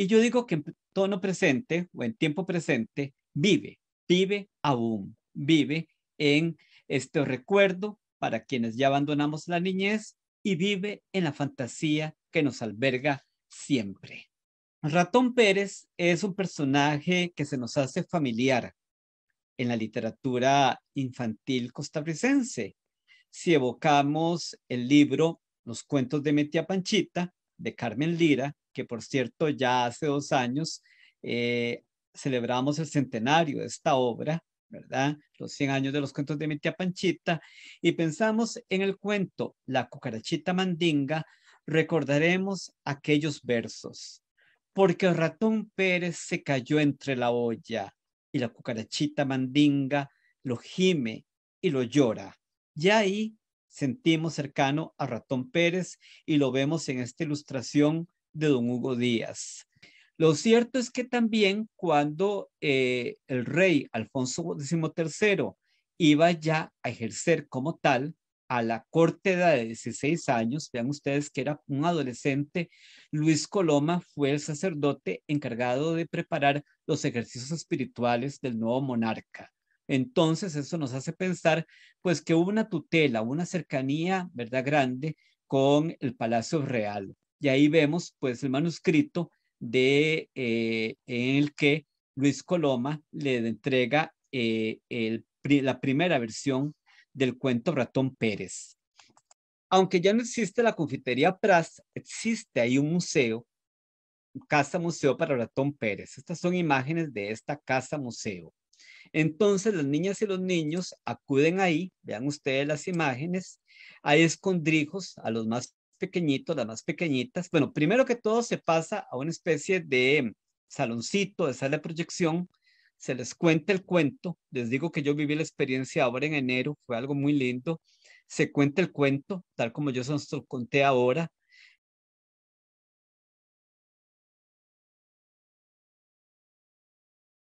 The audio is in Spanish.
Y yo digo que en tono presente o en tiempo presente, vive, vive aún, vive en este recuerdo para quienes ya abandonamos la niñez y vive en la fantasía que nos alberga siempre. Ratón Pérez es un personaje que se nos hace familiar en la literatura infantil costarricense. Si evocamos el libro Los cuentos de Metía Panchita de Carmen Lira, que por cierto ya hace dos años eh, celebramos el centenario de esta obra, ¿verdad? Los 100 años de los cuentos de mi tía Panchita, y pensamos en el cuento La cucarachita mandinga, recordaremos aquellos versos, porque el ratón Pérez se cayó entre la olla y la cucarachita mandinga lo gime y lo llora. Y ahí sentimos cercano a Ratón Pérez y lo vemos en esta ilustración de don Hugo Díaz. Lo cierto es que también cuando eh, el rey Alfonso XIII iba ya a ejercer como tal a la corte de 16 años, vean ustedes que era un adolescente, Luis Coloma fue el sacerdote encargado de preparar los ejercicios espirituales del nuevo monarca. Entonces eso nos hace pensar pues que hubo una tutela, una cercanía, ¿verdad? Grande con el Palacio Real. Y ahí vemos pues el manuscrito de, eh, en el que Luis Coloma le entrega eh, el, la primera versión del cuento Ratón Pérez. Aunque ya no existe la confitería Pras, existe ahí un museo, Casa Museo para Ratón Pérez. Estas son imágenes de esta Casa Museo. Entonces las niñas y los niños acuden ahí, vean ustedes las imágenes, hay escondrijos a los más pequeñito las más pequeñitas, bueno, primero que todo se pasa a una especie de saloncito, de sala de proyección, se les cuenta el cuento, les digo que yo viví la experiencia ahora en enero, fue algo muy lindo, se cuenta el cuento, tal como yo se conté ahora,